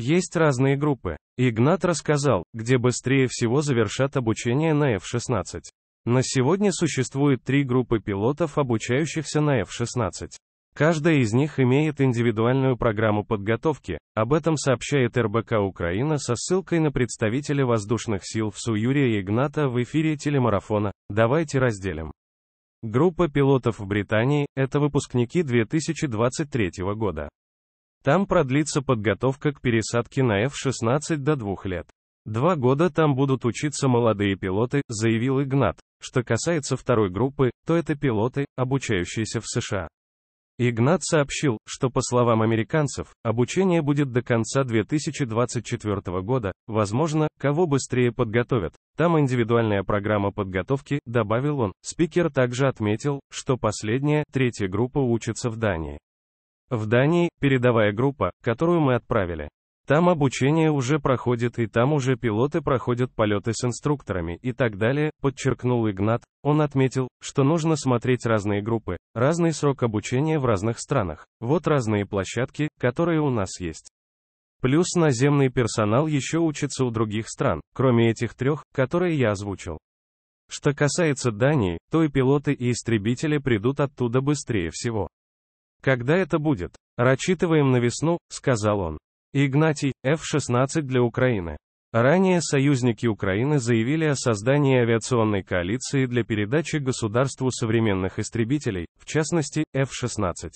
Есть разные группы. Игнат рассказал, где быстрее всего завершат обучение на F-16. На сегодня существует три группы пилотов, обучающихся на F-16. Каждая из них имеет индивидуальную программу подготовки, об этом сообщает РБК Украина со ссылкой на представителя воздушных сил в СУ Юрия Игната в эфире телемарафона «Давайте разделим». Группа пилотов в Британии – это выпускники 2023 года. Там продлится подготовка к пересадке на F-16 до двух лет. Два года там будут учиться молодые пилоты, заявил Игнат. Что касается второй группы, то это пилоты, обучающиеся в США. Игнат сообщил, что по словам американцев, обучение будет до конца 2024 года, возможно, кого быстрее подготовят. Там индивидуальная программа подготовки, добавил он. Спикер также отметил, что последняя, третья группа учится в Дании. В Дании – передовая группа, которую мы отправили. Там обучение уже проходит и там уже пилоты проходят полеты с инструкторами и так далее, подчеркнул Игнат. Он отметил, что нужно смотреть разные группы, разный срок обучения в разных странах. Вот разные площадки, которые у нас есть. Плюс наземный персонал еще учится у других стран, кроме этих трех, которые я озвучил. Что касается Дании, то и пилоты и истребители придут оттуда быстрее всего. Когда это будет? Рассчитываем на весну, сказал он. Игнатий, F-16 для Украины. Ранее союзники Украины заявили о создании авиационной коалиции для передачи государству современных истребителей, в частности, F-16.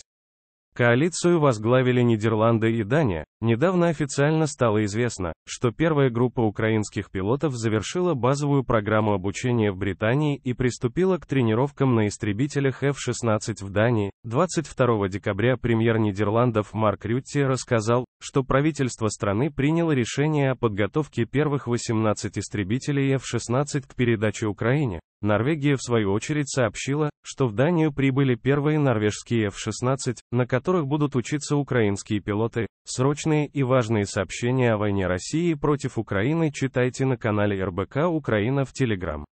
Коалицию возглавили Нидерланды и Дания. Недавно официально стало известно, что первая группа украинских пилотов завершила базовую программу обучения в Британии и приступила к тренировкам на истребителях F-16 в Дании. 22 декабря премьер Нидерландов Марк Рютти рассказал, что правительство страны приняло решение о подготовке первых 18 истребителей F-16 к передаче Украине. Норвегия в свою очередь сообщила, что в Данию прибыли первые норвежские F-16, на которых будут учиться украинские пилоты. Срочные и важные сообщения о войне России против Украины читайте на канале РБК Украина в Телеграм.